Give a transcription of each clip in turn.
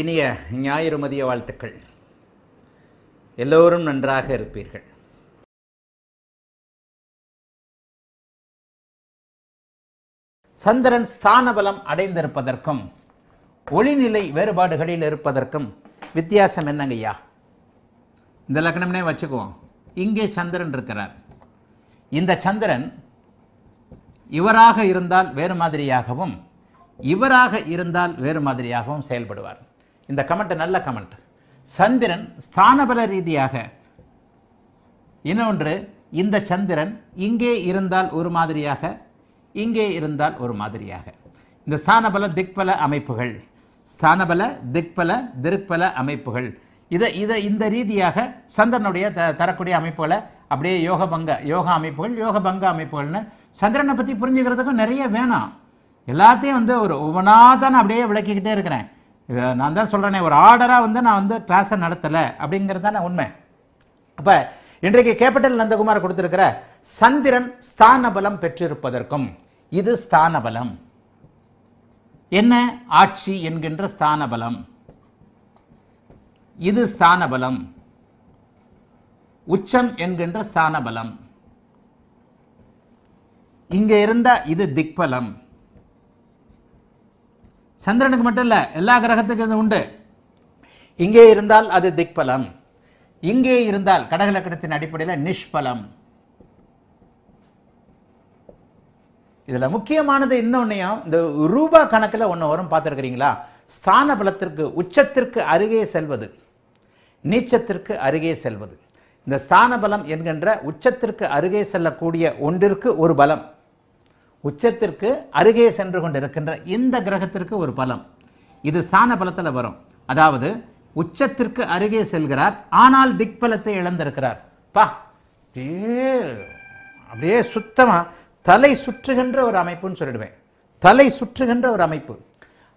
இனிய ஞாயிறு மதிய வாழ்த்துக்கள் எல்லோரும் நன்றாக இருப்பீர்கள் சந்திரன் ஸ்தான பலம் அடைந்திருப்பதற்கும் ஒளிநிலை வேறுபாடுகளில் இருப்பதற்கும் வித்தியாசம் என்னங்கய்யா இந்த லக்னம்னே வச்சுக்குவோம் இங்கே சந்திரன் இருக்கிறார் இந்த சந்திரன் இவராக இருந்தால் வேறு மாதிரியாகவும் இவராக இருந்தால் வேறு மாதிரியாகவும் செயல்படுவார் இந்த கமெண்ட் நல்ல கமெண்ட் சந்திரன் ஸ்தானபல ரீதியாக இன்னொன்று இந்த சந்திரன் இங்கே இருந்தால் ஒரு மாதிரியாக இங்கே இருந்தால் ஒரு மாதிரியாக இந்த ஸ்தானபல திக்பல அமைப்புகள் ஸ்தானபல திக்பல திருப்பல அமைப்புகள் இதை இதை இந்த ரீதியாக சந்திரனுடைய த தரக்கூடிய அமைப்புகளை அப்படியே யோக பங்க யோகா அமைப்புகள் யோக பங்க அமைப்புகள்னு சந்திரனை பற்றி புரிஞ்சுக்கிறதுக்கும் நிறைய வேணும் எல்லாத்தையும் வந்து ஒரு ஒவ்வொன்றா தான் அப்படியே விளக்கிக்கிட்டே இருக்கிறேன் இதை நான் தான் சொல்கிறேனே ஒரு ஆர்டராக வந்து நான் வந்து கிளாஸை நடத்தலை அப்படிங்கிறது தானே உண்மை அப்போ இன்றைக்கு கேபிட்டல் நந்தகுமார் கொடுத்துருக்கிற சந்திரன் ஸ்தானபலம் பெற்றிருப்பதற்கும் இது ஸ்தானபலம் என்ன ஆட்சி என்கின்ற ஸ்தானபலம் இது ஸ்தானபலம் உச்சம் என்கின்ற ஸ்தானபலம் இங்கே இருந்த இது திக்பலம் சந்திரனுக்கு மட்டும் இல்லை எல்லா கிரகத்துக்கும் உண்டு இங்கே இருந்தால் அது திக்பலம் இங்கே இருந்தால் கடகலக்கணத்தின் அடிப்படையில் நிஷ்பலம் இதில் முக்கியமானது இன்னொன்னையும் இந்த ரூபா கணக்கில் ஒன்று வரும் பார்த்துருக்குறீங்களா ஸ்தான பலத்திற்கு உச்சத்திற்கு அருகே செல்வது நீச்சத்திற்கு அருகே செல்வது இந்த ஸ்தான பலம் என்கின்ற உச்சத்திற்கு அருகே செல்லக்கூடிய ஒன்றிற்கு ஒரு பலம் உச்சத்திற்கு அருகே சென்று கொண்டிருக்கின்ற இந்த கிரகத்திற்கு ஒரு பலம் இது ஸ்தான பலத்தில் வரும் அதாவது உச்சத்திற்கு அருகே செல்கிறார் ஆனால் திக் பலத்தை இழந்திருக்கிறார் பா அப்படியே சுத்தமா சுத்தமாக தலை சுற்றுகின்ற ஒரு அமைப்புன்னு சொல்லிடுவேன் தலை சுற்றுகின்ற ஒரு அமைப்பு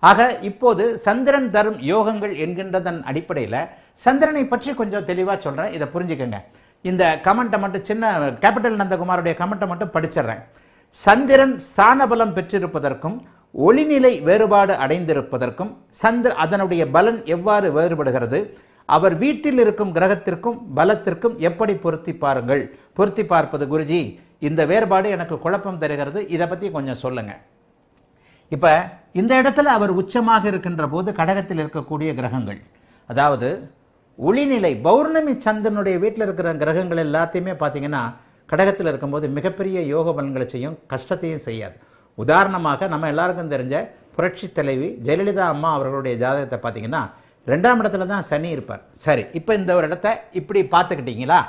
ஆக இப்போது சந்திரன் தரும் யோகங்கள் என்கின்றதன் அடிப்படையில் சந்திரனை பற்றி கொஞ்சம் தெளிவாக சொல்கிறேன் இதை புரிஞ்சுக்கங்க இந்த கமெண்ட்டை மட்டும் சின்ன கேபிட்டல் நந்தகுமாருடைய கமெண்ட்டை மட்டும் படிச்சிடுறேன் சந்திரன் ஸ்தானபலம் பெற்றிருப்பதற்கும் ஒளிநிலை வேறுபாடு அடைந்திருப்பதற்கும் சந்திர அதனுடைய பலன் எவ்வாறு வேறுபடுகிறது அவர் வீட்டில் இருக்கும் கிரகத்திற்கும் பலத்திற்கும் எப்படி பொருத்தி பாருங்கள் பொருத்தி பார்ப்பது குருஜி இந்த வேறுபாடு எனக்கு குழப்பம் தருகிறது இதை பற்றி கொஞ்சம் சொல்லுங்கள் இப்போ இந்த இடத்துல அவர் உச்சமாக இருக்கின்ற போது கடகத்தில் இருக்கக்கூடிய கிரகங்கள் அதாவது ஒளிநிலை பௌர்ணமி சந்திரனுடைய வீட்டில் இருக்கிற கிரகங்கள் எல்லாத்தையுமே பார்த்தீங்கன்னா கடகத்தில் இருக்கும்போது மிகப்பெரிய யோக பலன்களை செய்யும் கஷ்டத்தையும் செய்யாது உதாரணமாக நம்ம எல்லாருக்கும் தெரிஞ்ச புரட்சி தலைவி ஜெயலலிதா அம்மா அவர்களுடைய ஜாதகத்தை பார்த்தீங்கன்னா ரெண்டாம் இடத்துல தான் சனி இருப்பார் சரி இப்போ இந்த ஒரு இடத்த இப்படி பார்த்துக்கிட்டீங்களா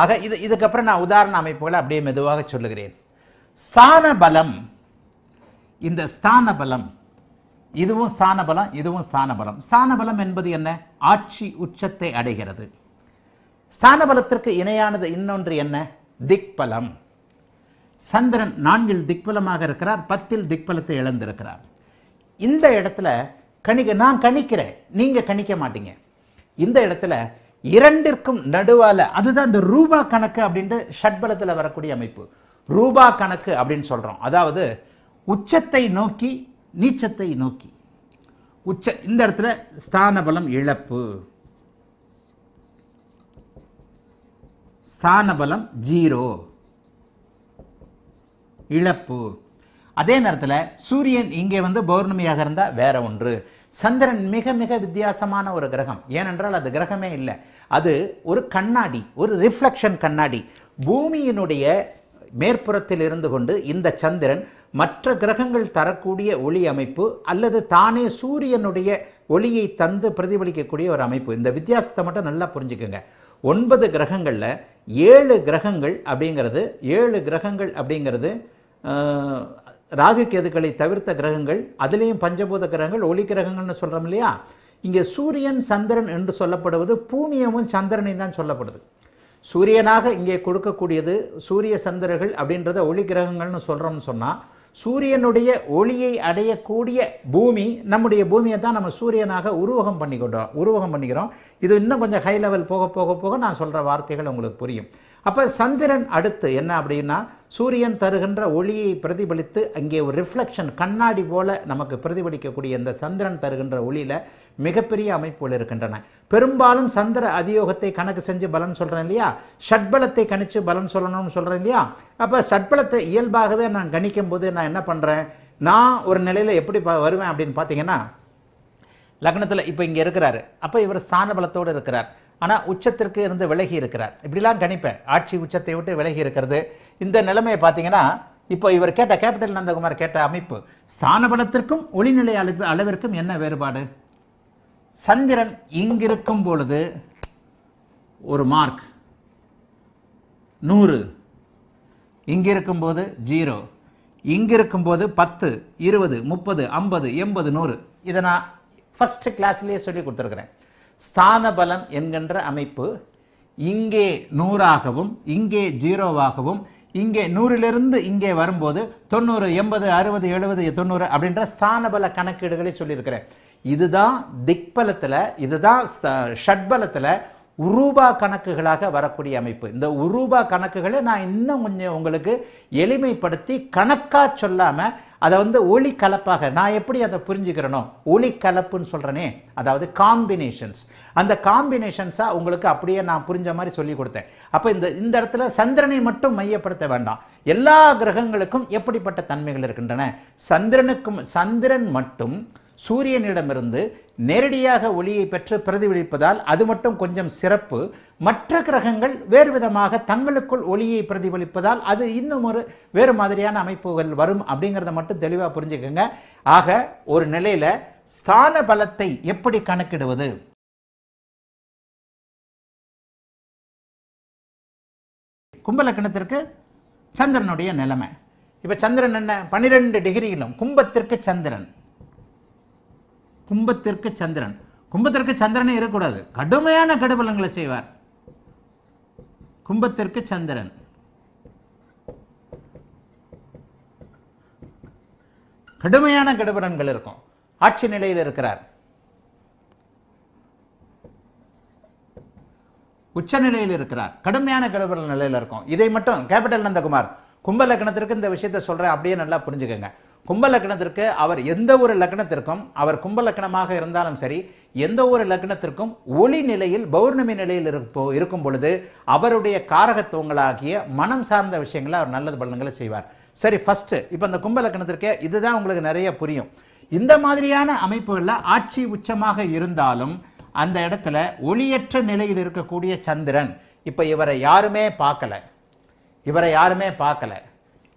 ஆக இது இதுக்கப்புறம் நான் உதாரண அமைப்புகளை அப்படியே மெதுவாக சொல்லுகிறேன் ஸ்தான பலம் இந்த ஸ்தான பலம் இதுவும் ஸ்தான பலம் இதுவும் ஸ்தான பலம் ஸ்தான பலம் என்பது என்ன ஆட்சி உச்சத்தை அடைகிறது ஸ்தான பலத்திற்கு இணையானது இன்னொன்று என்ன திக்பலம் சந்திரன் நான்கில் திக்பலமாக இருக்கிறார் பத்தில் திக்பலத்தை இழந்திருக்கிறார் இந்த இடத்துல கணிக்க நான் கணிக்கிறேன் நீங்கள் கணிக்க மாட்டீங்க இந்த இடத்துல இரண்டிற்கும் நடுவால் அதுதான் இந்த ரூபா கணக்கு அப்படின்ட்டு ஷட்பலத்தில் வரக்கூடிய அமைப்பு ரூபா கணக்கு அப்படின்னு சொல்கிறோம் அதாவது உச்சத்தை நோக்கி நீச்சத்தை நோக்கி உச்ச இந்த இடத்துல ஸ்தானபலம் இழப்பு ஸ்தானபலம் ஜீரோ இழப்பு அதே நேரத்தில் சூரியன் இங்கே வந்து பௌர்ணமியாக இருந்தால் வேற ஒன்று சந்திரன் மிக மிக வித்தியாசமான ஒரு கிரகம் ஏனென்றால் அது கிரகமே இல்லை அது ஒரு கண்ணாடி ஒரு ரிஃப்ளெக்ஷன் கண்ணாடி பூமியினுடைய மேற்புறத்தில் இருந்து கொண்டு இந்த சந்திரன் மற்ற கிரகங்கள் தரக்கூடிய ஒளி அமைப்பு அல்லது தானே சூரியனுடைய ஒளியை தந்து பிரதிபலிக்கக்கூடிய ஒரு அமைப்பு இந்த வித்தியாசத்தை மட்டும் நல்லா புரிஞ்சுக்கோங்க ஒன்பது கிரகங்களில் ஏழு கிரகங்கள் அப்படிங்கிறது ஏழு கிரகங்கள் அப்படிங்கிறது ராகு கேதுக்களை தவிர்த்த கிரகங்கள் அதுலேயும் பஞ்சபூத கிரகங்கள் ஒளி கிரகங்கள்னு சொல்கிறோம் இல்லையா இங்கே சூரியன் சந்திரன் என்று சொல்லப்படுவது பூமியமும் சந்திரனையும் தான் சொல்லப்படுது சூரியனாக இங்கே கொடுக்கக்கூடியது சூரிய சந்திரர்கள் அப்படின்றத ஒளி கிரகங்கள்னு சொல்கிறோம்னு சொன்னால் சூரியனுடைய ஒளியை அடையக்கூடிய பூமி நம்முடைய பூமியை தான் நம்ம சூரியனாக உருவகம் பண்ணிக்கொண்டோம் உருவகம் பண்ணிக்கிறோம் இது இன்னும் கொஞ்சம் ஹை லெவல் போக போக போக நான் சொல்கிற வார்த்தைகள் உங்களுக்கு புரியும் அப்போ சந்திரன் அடுத்து என்ன அப்படின்னா சூரியன் தருகின்ற ஒளியை பிரதிபலித்து அங்கே ஒரு ரிஃப்ளெக்ஷன் கண்ணாடி போல நமக்கு பிரதிபலிக்கக்கூடிய இந்த சந்திரன் தருகின்ற ஒளியில் மிகப்பெரிய அமைப்புகள் இருக்கின்றன பெரும்பாலும் சந்திர அதியோகத்தை கணக்கு செஞ்சு பலன் சொல்கிறேன் இல்லையா ஷட்பலத்தை கணிச்சு பலன் சொல்லணும்னு சொல்கிறேன் இல்லையா அப்போ ஷட்பலத்தை இயல்பாகவே நான் கணிக்கும் போது நான் என்ன பண்ணுறேன் நான் ஒரு நிலையில் எப்படி வருவேன் அப்படின்னு பார்த்தீங்கன்னா லக்னத்தில் இப்போ இங்கே இருக்கிறாரு அப்போ இவர் ஸ்தான பலத்தோடு இருக்கிறார் ஆனால் உச்சத்திற்கு இருந்து விலகி இருக்கிறார் இப்படிலாம் கணிப்பேன் ஆட்சி உச்சத்தை விட்டு விலகி இருக்கிறது இந்த நிலைமையை பார்த்தீங்கன்னா இப்போ இவர் கேட்ட கேபிட்டல் நந்தகுமார் கேட்ட அமைப்பு ஸ்தானபலத்திற்கும் ஒளிநிலை அளவு அளவிற்கும் என்ன வேறுபாடு சந்திரன் இங்கிருக்கும் பொழுது ஒரு மார்க் நூறு போது ஜீரோ இங்கிருக்கும் போது பத்து இருபது முப்பது ஐம்பது எண்பது நூறு இதை நான் ஃபஸ்ட்டு கிளாஸ்லேயே சொல்லி கொடுத்துருக்குறேன் ஸ்தான பலம் என்கின்ற அமைப்பு இங்கே நூறாகவும் இங்கே ஜீரோவாகவும் இங்கே நூறிலிருந்து இங்கே வரும்போது தொண்ணூறு எண்பது அறுபது எழுபது தொண்ணூறு அப்படின்ற ஸ்தான பல கணக்கீடுகளை சொல்லியிருக்கிறேன் இதுதான் திக்பலத்தில் இதுதான் ஷட்பலத்தில் உரூபா கணக்குகளாக வரக்கூடிய அமைப்பு இந்த உரூபா கணக்குகளை நான் இன்னும் கொஞ்சம் உங்களுக்கு எளிமைப்படுத்தி கணக்காக சொல்லாமல் அதை வந்து ஒளி கலப்பாக நான் எப்படி அதை புரிஞ்சுக்கிறனோ ஒளி கலப்புன்னு சொல்கிறேனே அதாவது காம்பினேஷன்ஸ் அந்த காம்பினேஷன்ஸாக உங்களுக்கு அப்படியே நான் புரிஞ்ச மாதிரி சொல்லி கொடுத்தேன் அப்போ இந்த இந்த இடத்துல சந்திரனை மட்டும் மையப்படுத்த வேண்டாம் எல்லா கிரகங்களுக்கும் எப்படிப்பட்ட தன்மைகள் இருக்கின்றன சந்திரனுக்கும் சந்திரன் மட்டும் சூரியனிடமிருந்து நேரடியாக ஒளியை பெற்று பிரதிபலிப்பதால் அது மட்டும் கொஞ்சம் சிறப்பு மற்ற கிரகங்கள் வேறு விதமாக தங்களுக்குள் ஒளியை பிரதிபலிப்பதால் அது இன்னும் ஒரு வேறு மாதிரியான அமைப்புகள் வரும் அப்படிங்கிறத மட்டும் தெளிவாக புரிஞ்சுக்கோங்க ஆக ஒரு நிலையில் ஸ்தான பலத்தை எப்படி கணக்கிடுவது கும்பலக்கணத்திற்கு சந்திரனுடைய நிலைமை இப்போ சந்திரன் என்ன பன்னிரெண்டு டிகிரியிலும் கும்பத்திற்கு சந்திரன் கும்பத்திற்கு சந்திரன் கும்பத்திற்கு சந்திரனே இருக்கக்கூடாது கடுமையான கடுபலங்களை செய்வார் கும்பத்திற்கு சந்திரன் கடுமையான கடுபலன்கள் இருக்கும் ஆட்சி நிலையில் இருக்கிறார் உச்ச நிலையில் இருக்கிறார் கடுமையான கடுபலன் நிலையில் இருக்கும் இதை மட்டும் கேபிட்டல் நந்தகுமார் கும்ப லக்னத்திற்கு இந்த விஷயத்தை சொல்றேன் அப்படியே நல்லா புரிஞ்சுக்கங்க கும்ப லக்னத்திற்கு அவர் எந்த ஒரு லக்னத்திற்கும் அவர் கும்ப லக்னமாக இருந்தாலும் சரி எந்த ஒரு லக்னத்திற்கும் ஒளி நிலையில் பௌர்ணமி நிலையில் இருப்போ இருக்கும் பொழுது அவருடைய காரகத்துவங்களாகிய மனம் சார்ந்த விஷயங்களை அவர் நல்லது பலன்களை செய்வார் சரி ஃபஸ்ட்டு இப்போ இந்த கும்ப லக்னத்திற்கு இதுதான் உங்களுக்கு நிறைய புரியும் இந்த மாதிரியான அமைப்புகளில் ஆட்சி உச்சமாக இருந்தாலும் அந்த இடத்துல ஒளியற்ற நிலையில் இருக்கக்கூடிய சந்திரன் இப்போ இவரை யாருமே பார்க்கலை இவரை யாருமே பார்க்கலை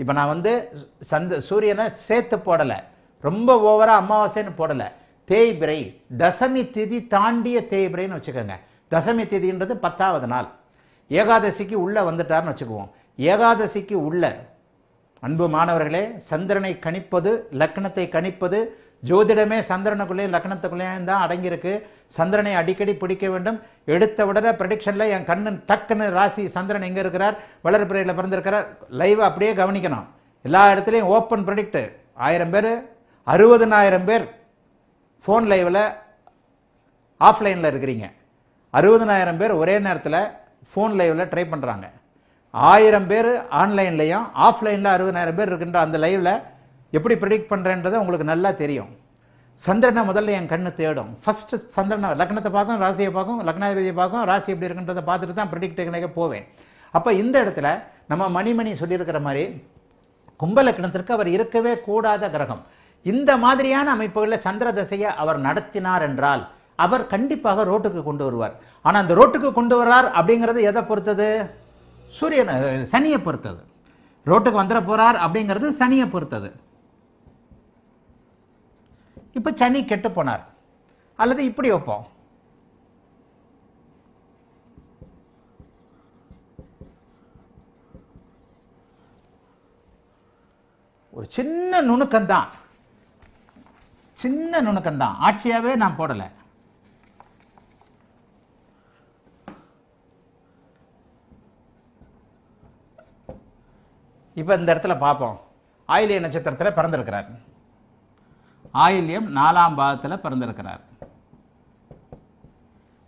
இப்போ நான் வந்து சந்த சூரியனை சேர்த்து போடலை ரொம்ப ஓவராக அமாவாசைன்னு போடலை தேய்பிரை தசமி திதி தாண்டிய தேய்பிரைன்னு வச்சுக்கோங்க தசமி திதின்றது பத்தாவது நாள் ஏகாதசிக்கு உள்ளே வந்துட்டார்னு வச்சுக்குவோம் ஏகாதசிக்கு உள்ள அன்பு மாணவர்களே சந்திரனை கணிப்பது லக்னத்தை கணிப்பது ஜோதிடமே சந்திரனுக்குள்ளே லக்னத்துக்குள்ளே தான் அடங்கியிருக்கு சந்திரனை அடிக்கடி பிடிக்க வேண்டும் எடுத்த உடனே ப்ரடிக்ஷனில் என் கண்ணன் டக்குன்னு ராசி சந்திரன் எங்கே இருக்கிறார் வளர்ப்புறையில் பிறந்திருக்கிறார் லைவ் அப்படியே கவனிக்கணும் எல்லா இடத்துலையும் ஓப்பன் ப்ரடிக்ட் ஆயிரம் பேர் அறுபதனாயிரம் பேர் ஃபோன் லைவில் ஆஃப்லைனில் இருக்கிறீங்க அறுபதனாயிரம் பேர் ஒரே நேரத்தில் ஃபோன் லைவில் ட்ரை பண்ணுறாங்க ஆயிரம் பேர் ஆன்லைன்லேயும் ஆஃப்லைனில் அறுபதாயிரம் பேர் இருக்கின்ற அந்த லைவில் எப்படி ப்ரிடிக்ட் பண்ணுறேன்றது உங்களுக்கு நல்லா தெரியும் சந்திரனை முதல்ல என் கண்ணு தேடும் ஃபஸ்ட்டு சந்திரனை லக்னத்தை பார்க்கும் ராசியை பார்க்கும் லக்னாதிபதியை பார்க்கும் ராசி எப்படி இருக்குன்றதை பார்த்துட்டு தான் ப்ரிடிக்ட் போவேன் அப்போ இந்த இடத்துல நம்ம மணிமணி சொல்லியிருக்கிற மாதிரி கும்ப லக்னத்திற்கு அவர் இருக்கவே கூடாத கிரகம் இந்த மாதிரியான அமைப்புகளில் சந்திர தசையை அவர் நடத்தினார் என்றால் அவர் கண்டிப்பாக ரோட்டுக்கு கொண்டு வருவார் ஆனால் அந்த ரோட்டுக்கு கொண்டு வர்றார் அப்படிங்கிறது எதை பொறுத்தது சூரியனை சனியை பொறுத்தது ரோட்டுக்கு வந்துட போகிறார் அப்படிங்கிறது சனியை பொறுத்தது இப்போ சனி கெட்டு போனார் அல்லது இப்படி வைப்போம் ஒரு சின்ன நுணுக்கம் தான் சின்ன நுணுக்கம் தான் ஆட்சியாகவே நான் போடலை இப்போ இந்த இடத்துல பார்ப்போம் ஆயிலிய நட்சத்திரத்தில் பிறந்திருக்கிறார் ஆயில்யம் நாலாம் பாதத்தில் பிறந்திருக்கிறார்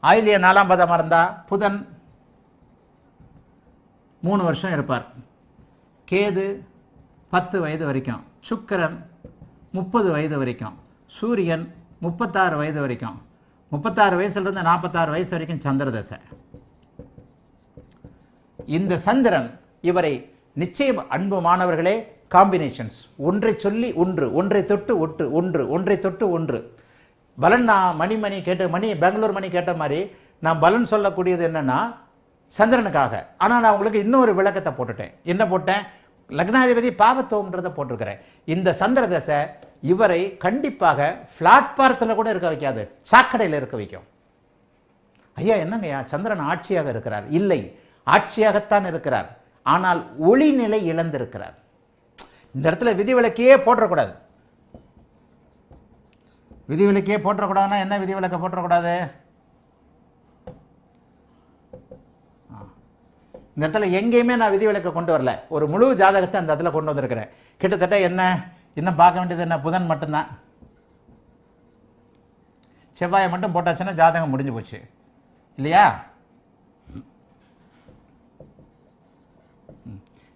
ஆயில்யம் நாலாம் பாதம் இருந்தால் புதன் மூணு வருஷம் இருப்பார் கேது பத்து வயது வரைக்கும் சுக்கரன் முப்பது வயது வரைக்கும் சூரியன் முப்பத்தாறு வயது வரைக்கும் முப்பத்தாறு வயசுலேருந்து நாற்பத்தாறு வயசு வரைக்கும் சந்திர தசை இந்த சந்திரன் இவரை நிச்சயம் அன்பு மாணவர்களே காம்பினேஷன்ஸ் ஒன்றை சொல்லி ஒன்று ஒன்றை தொட்டு ஒட்டு ஒன்று ஒன்றை தொட்டு ஒன்று பலன் நான் மணி மணி கேட்ட மணி பெங்களூர் மணி கேட்ட மாதிரி நான் பலன் சொல்லக்கூடியது என்னென்னா சந்திரனுக்காக ஆனால் நான் உங்களுக்கு இன்னொரு விளக்கத்தை போட்டுட்டேன் என்ன போட்டேன் லக்னாதிபதி பாவத்துவம்ன்றதை போட்டிருக்கிறேன் இந்த சந்திர தசை இவரை கண்டிப்பாக பார்த்தில் கூட இருக்க வைக்காது சாக்கடையில் இருக்க வைக்கும் ஐயா என்னங்கய்யா சந்திரன் ஆட்சியாக இருக்கிறார் இல்லை ஆட்சியாகத்தான் இருக்கிறார் ஆனால் ஒளிநிலை இழந்திருக்கிறார் இந்த இடத்துல விதிவிலக்கையே போட்டக்கூடாது விதிவிலக்கையே போட்டக்கூடாதுன்னா என்ன விதிவிலக்க போட்டக்கூடாது இந்த இடத்துல எங்கேயுமே நான் விதிவிலக்கை கொண்டு வரல ஒரு முழு ஜாதகத்தை அந்த இடத்துல கொண்டு வந்திருக்கிறேன் கிட்டத்தட்ட என்ன இன்னும் பார்க்க வேண்டியது என்ன புதன் மட்டும்தான் செவ்வாயை மட்டும் போட்டாச்சுன்னா ஜாதகம் முடிஞ்சு போச்சு இல்லையா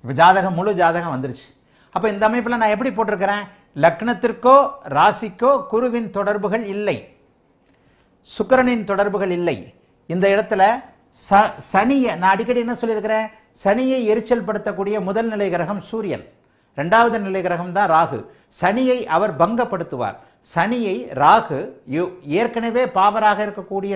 இப்போ ஜாதகம் முழு ஜாதகம் வந்துருச்சு அப்போ இந்த அமைப்பில் நான் எப்படி போட்டிருக்கிறேன் லக்னத்திற்கோ ராசிக்கோ குருவின் தொடர்புகள் இல்லை சுக்கரனின் தொடர்புகள் இல்லை இந்த இடத்துல ச சனியை நான் அடிக்கடி என்ன சொல்லியிருக்கிறேன் சனியை எரிச்சல் படுத்தக்கூடிய முதல் நிலை கிரகம் சூரியன் ரெண்டாவது நிலை கிரகம் தான் ராகு சனியை அவர் பங்கப்படுத்துவார் சனியை ராகு ஏற்கனவே பாவராக இருக்கக்கூடிய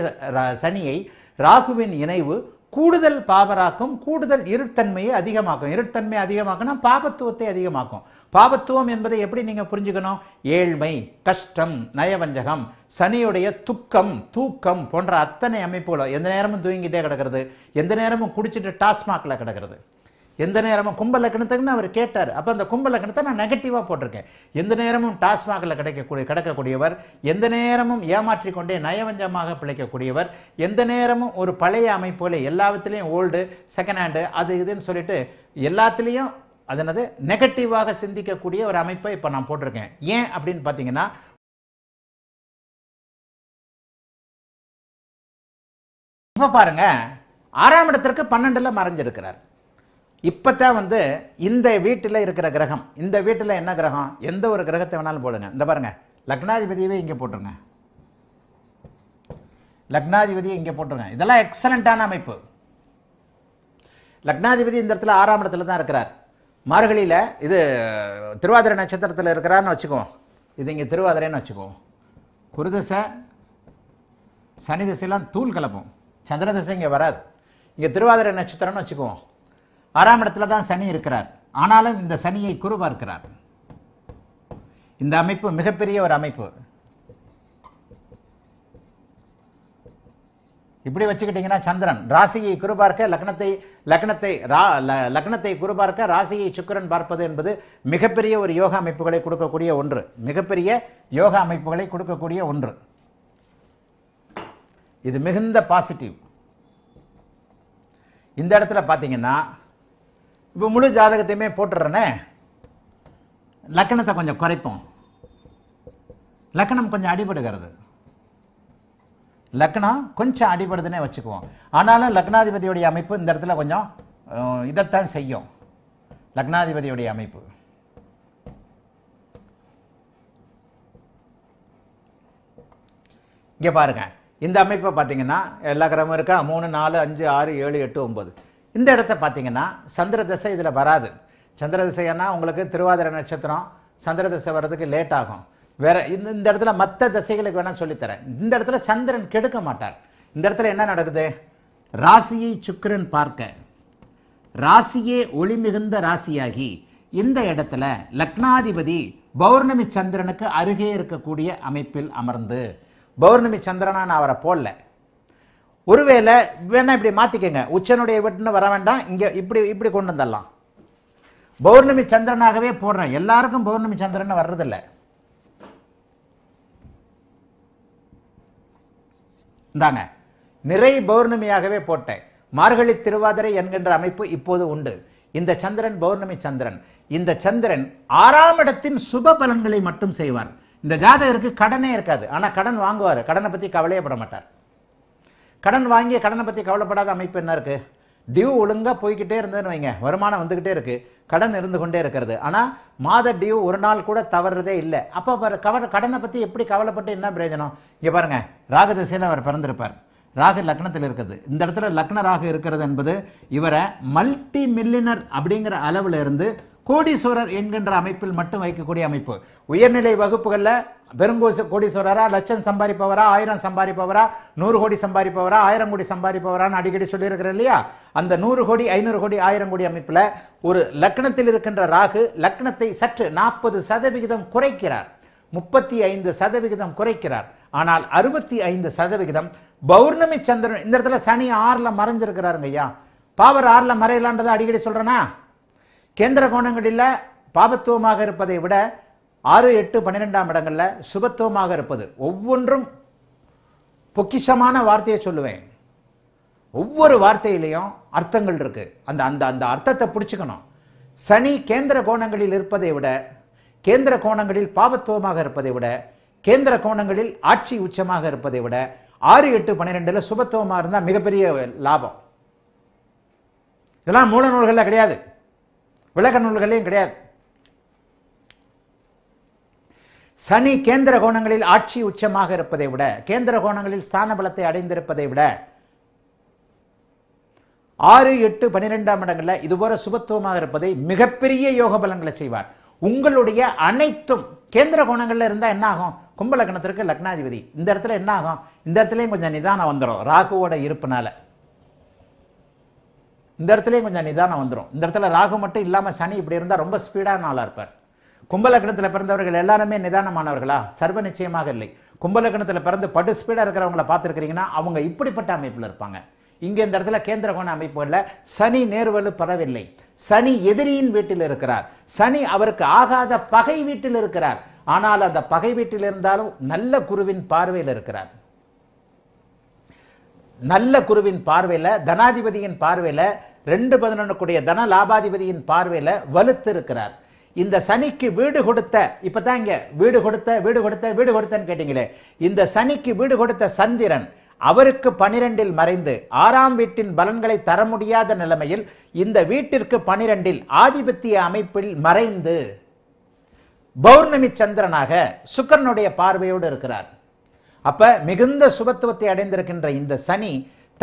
சனியை ராகுவின் இணைவு கூடுதல் பாவராக்கும் கூடுதல் இருட்டன்மையை அதிகமாக்கும் இருட்டன்மை அதிகமாக்குனா பாபத்துவத்தை அதிகமாக்கும் பாபத்துவம் என்பதை எப்படி நீங்கள் புரிஞ்சுக்கணும் ஏழ்மை கஷ்டம் நயவஞ்சகம் சனியுடைய துக்கம் தூக்கம் போன்ற அத்தனை அமைப்புகளும் எந்த நேரமும் தூங்கிட்டே கிடக்கிறது எந்த நேரமும் குடிச்சிட்டு டாஸ்மாகில் கிடக்கிறது எந்த நேரமும் கும்ப லக்கணத்துக்குன்னு அவர் கேட்டார் அப்போ அந்த கும்ப லக்கணத்தை நான் நெகட்டிவாக போட்டிருக்கேன் எந்த நேரமும் டாஸ்மாகில் கிடைக்கக்கூடிய கிடக்கக்கூடியவர் எந்த நேரமும் ஏமாற்றி கொண்டே நயவஞ்சமாக பிழைக்கக்கூடியவர் எந்த நேரமும் ஒரு பழைய அமைப்போல எல்லாத்துலேயும் ஓல்டு செகண்ட் ஹேண்டு அது இதுன்னு சொல்லிட்டு எல்லாத்துலேயும் அதனது நெகட்டிவாக சிந்திக்கக்கூடிய ஒரு அமைப்பை இப்போ நான் போட்டிருக்கேன் ஏன் அப்படின்னு பார்த்தீங்கன்னா இப்போ பாருங்க ஆறாம் இடத்திற்கு பன்னெண்டில் மறைஞ்சிருக்கிறார் இப்போத்தான் வந்து இந்த வீட்டில் இருக்கிற கிரகம் இந்த வீட்டில் என்ன கிரகம் எந்த ஒரு கிரகத்தை வேணாலும் போடுங்க இந்த பாருங்கள் லக்னாதிபதியவே இங்கே போட்டுருங்க லக்னாதிபதியை இங்கே போட்டுருங்க இதெல்லாம் எக்ஸலண்ட்டான அமைப்பு லக்னாதிபதி இந்த இடத்துல ஆறாம் இடத்துல தான் இருக்கிறார் மார்கழியில் இது திருவாதிரை நட்சத்திரத்தில் இருக்கிறான்னு வச்சுக்குவோம் இது இங்கே திருவாதிரைன்னு வச்சுக்குவோம் குருதிசை சனி திசையெல்லாம் தூள் கலப்போம் சந்திர திசை இங்கே வராது இங்கே திருவாதிரை நட்சத்திரம்னு வச்சுக்குவோம் ஆறாம் இடத்துல தான் சனி இருக்கிறார் ஆனாலும் இந்த சனியை குறுபார்க்கிறார் இந்த அமைப்பு மிகப்பெரிய ஒரு அமைப்பு இப்படி வச்சுக்கிட்டீங்கன்னா சந்திரன் ராசியை குறுபார்க்க லக்னத்தை லக்னத்தை ரா லக்னத்தை குறுபார்க்க ராசியை சுக்கரன் பார்ப்பது என்பது மிகப்பெரிய ஒரு யோகா அமைப்புகளை கொடுக்கக்கூடிய ஒன்று மிகப்பெரிய யோகா அமைப்புகளை கொடுக்கக்கூடிய ஒன்று இது மிகுந்த பாசிட்டிவ் இந்த இடத்துல பார்த்தீங்கன்னா இப்போ முழு ஜாதகத்தையுமே போட்டுடுறேனே லக்கணத்தை கொஞ்சம் குறைப்போம் லக்கணம் கொஞ்சம் அடிபடுகிறது லக்னம் கொஞ்சம் அடிபடுதுன்னே வச்சுக்குவோம் ஆனாலும் லக்னாதிபதியுடைய அமைப்பு இந்த இடத்துல கொஞ்சம் இதைத்தான் செய்யும் லக்னாதிபதியுடைய அமைப்பு இங்கே பாருங்கள் இந்த அமைப்பை பார்த்தீங்கன்னா எல்லா கிரகமும் இருக்கா மூணு நாலு அஞ்சு ஆறு ஏழு எட்டு ஒம்பது இந்த இடத்த பார்த்தீங்கன்னா சந்திர தசை இதில் வராது சந்திர திசைன்னா உங்களுக்கு திருவாதிர நட்சத்திரம் சந்திர திசை வர்றதுக்கு லேட் ஆகும் வேற இந்த இந்த இடத்துல மற்ற திசைகளுக்கு வேணால் சொல்லித்தரேன் இந்த இடத்துல சந்திரன் கெடுக்க மாட்டார் இந்த இடத்துல என்ன நடக்குது ராசியை சுக்கரன் பார்க்க ராசியே ஒளி மிகுந்த ராசியாகி இந்த இடத்துல லக்னாதிபதி பௌர்ணமி சந்திரனுக்கு அருகே இருக்கக்கூடிய அமைப்பில் அமர்ந்து பௌர்ணமி சந்திரனா நான் அவரை போடல ஒருவேளை வேணால் இப்படி மாத்திக்கங்க உச்சனுடைய வெட்டுன்னு வர வேண்டாம் இங்கே இப்படி இப்படி கொண்டு வந்துடலாம் பௌர்ணமி சந்திரனாகவே போடுறேன் எல்லாருக்கும் பௌர்ணமி சந்திரன் வர்றதில்லை இந்தாங்க நிறை பௌர்ணமியாகவே போட்டேன் மார்கழி திருவாதிரை என்கின்ற அமைப்பு இப்போது உண்டு இந்த சந்திரன் பௌர்ணமி சந்திரன் இந்த சந்திரன் ஆறாம் இடத்தின் சுப பலன்களை மட்டும் செய்வார் இந்த ஜாதகருக்கு கடனே இருக்காது ஆனால் கடன் வாங்குவார் கடனை பற்றி கவலையப்பட மாட்டார் கடன் வாங்கிய கடனை பற்றி கவலைப்படாத அமைப்பு என்ன இருக்குது டியூ ஒழுங்காக போய்கிட்டே இருந்ததுன்னு வைங்க வருமானம் வந்துக்கிட்டே இருக்குது கடன் இருந்து கொண்டே இருக்கிறது ஆனால் மாத டியூ ஒரு நாள் கூட தவறுறதே இல்லை அப்போ பாரு கடனை பற்றி எப்படி கவலைப்பட்டு என்ன பிரயோஜனம் இங்கே பாருங்கள் ராகு திசையில் அவர் பிறந்திருப்பார் ராகு லக்னத்தில் இருக்குது இந்த இடத்துல லக்ன ராகு இருக்கிறது என்பது இவரை மல்டி மில்லினர் அப்படிங்கிற அளவில் இருந்து கோடீஸ்வரர் என்கின்ற அமைப்பில் மட்டும் வைக்கக்கூடிய அமைப்பு உயர்நிலை வகுப்புகளில் பெருங்கோச கோடீஸ்வரரா லட்சம் சம்பாதிப்பவரா ஆயிரம் சம்பாதிப்பவரா நூறு கோடி சம்பாதிப்பவரா ஆயிரம் கோடி சம்பாதிப்பவரான்னு அடிக்கடி சொல்லியிருக்கிற இல்லையா அந்த நூறு கோடி ஐநூறு கோடி ஆயிரம் கோடி அமைப்பில் ஒரு லக்னத்தில் இருக்கின்ற ராகு லக்னத்தை சற்று நாற்பது சதவிகிதம் குறைக்கிறார் முப்பத்தி ஐந்து சதவிகிதம் குறைக்கிறார் ஆனால் அறுபத்தி ஐந்து சதவிகிதம் பௌர்ணமி சந்திரன் இந்த இடத்துல சனி ஆறில் மறைஞ்சிருக்கிறாருங்க ஐயா பாவர் ஆறில் மறையலான்றதை அடிக்கடி சொல்கிறேன்னா கேந்திர கோணங்களில் பாபத்துவமாக இருப்பதை விட ஆறு எட்டு பன்னிரெண்டாம் இடங்களில் சுபத்துவமாக இருப்பது ஒவ்வொன்றும் பொக்கிஷமான வார்த்தையை சொல்லுவேன் ஒவ்வொரு வார்த்தையிலையும் அர்த்தங்கள் இருக்குது அந்த அந்த அந்த அர்த்தத்தை பிடிச்சிக்கணும் சனி கேந்திர கோணங்களில் இருப்பதை விட கேந்திர கோணங்களில் பாபத்துவமாக இருப்பதை விட கேந்திர கோணங்களில் ஆட்சி உச்சமாக இருப்பதை விட ஆறு எட்டு பன்னிரெண்டில் சுபத்துவமாக இருந்தால் மிகப்பெரிய லாபம் இதெல்லாம் மூல நூல்களில் கிடையாது விலக நூல்கள்லையும் கிடையாது சனி கேந்திர கோணங்களில் ஆட்சி உச்சமாக இருப்பதை விட கேந்திர கோணங்களில் ஸ்தான பலத்தை அடைந்திருப்பதை விட ஆறு எட்டு பனிரெண்டாம் இடங்களில் இதுபோல சுபத்துவமாக இருப்பதை மிகப்பெரிய யோக பலன்களை செய்வார் உங்களுடைய அனைத்தும் கேந்திர கோணங்களில் இருந்தால் என்ன ஆகும் கும்ப லக்னத்திற்கு லக்னாதிபதி இந்த இடத்துல என்ன ஆகும் இந்த இடத்துலையும் கொஞ்சம் நிதானம் வந்துடும் ராகுவோட இருப்புனால இந்த இடத்துலையும் கொஞ்சம் நிதானம் வந்துடும் இந்த இடத்துல ராகு மட்டும் இல்லாமல் சனி இப்படி இருந்தால் ரொம்ப ஸ்பீடான ஆளாக இருப்பார் கும்பலக்கணத்தில் பிறந்தவர்கள் எல்லாருமே நிதானமானவர்களா சர்வ நிச்சயமாக இல்லை கும்பலக்கணத்தில் பிறந்து படு ஸ்பீடாக இருக்கிறவங்கள பார்த்துருக்கிறீங்கன்னா அவங்க இப்படிப்பட்ட அமைப்பில் இருப்பாங்க இங்கே இந்த இடத்துல கேந்திர கோண அமைப்புகளில் சனி நேர்வலு பரவில்லை சனி எதிரியின் வீட்டில் இருக்கிறார் சனி அவருக்கு ஆகாத பகை வீட்டில் இருக்கிறார் ஆனால் அந்த பகை வீட்டில் இருந்தாலும் நல்ல குருவின் பார்வையில் இருக்கிறார் நல்ல குருவின் பார்வையில் தனாதிபதியின் பார்வையில் ரெண்டு பதினொன்னுக்குடைய தன லாபாதிபதியின் பார்வையில் வலுத்து இருக்கிறார் இந்த சனிக்கு வீடு கொடுத்த இப்போ தான் வீடு கொடுத்த வீடு கொடுத்த வீடு கொடுத்தன்னு கேட்டீங்களே இந்த சனிக்கு வீடு கொடுத்த சந்திரன் அவருக்கு பனிரெண்டில் மறைந்து ஆறாம் வீட்டின் பலன்களை தர முடியாத நிலைமையில் இந்த வீட்டிற்கு பனிரெண்டில் ஆதிபத்திய அமைப்பில் மறைந்து பௌர்ணமி சந்திரனாக சுக்கரனுடைய பார்வையோடு இருக்கிறார் அப்ப மிகுந்த சுபத்துவத்தை அடைந்திருக்கின்ற இந்த சனி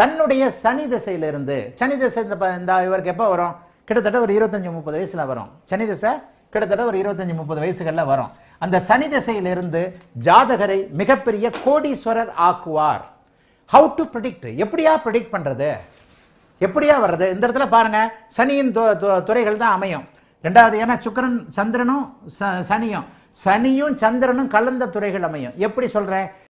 தன்னுடைய சனி திசையிலிருந்து சனி திசை இந்த இவருக்கு எப்போ வரும் கிட்டத்தட்ட ஒரு இருபத்தஞ்சு முப்பது வயசுல வரும் சனி திசை கிட்டத்தட்ட ஒரு இருபத்தஞ்சி முப்பது வயசுகளில் வரும் அந்த சனி திசையிலிருந்து ஜாதகரை மிகப்பெரிய கோடீஸ்வரர் ஆக்குவார் ஹவு டு ப்ரிடிக்ட் எப்படியா ப்ரிடிக்ட் பண்ணுறது எப்படியா வர்றது இந்த இடத்துல பாருங்க சனியின் துறைகள் தான் அமையும் ரெண்டாவது ஏன்னா சுக்கரன் சந்திரனும் சனியும் சனியும் சந்திரனும் கலந்த துறைகள் அமையும் எப்படி சொல்கிறேன்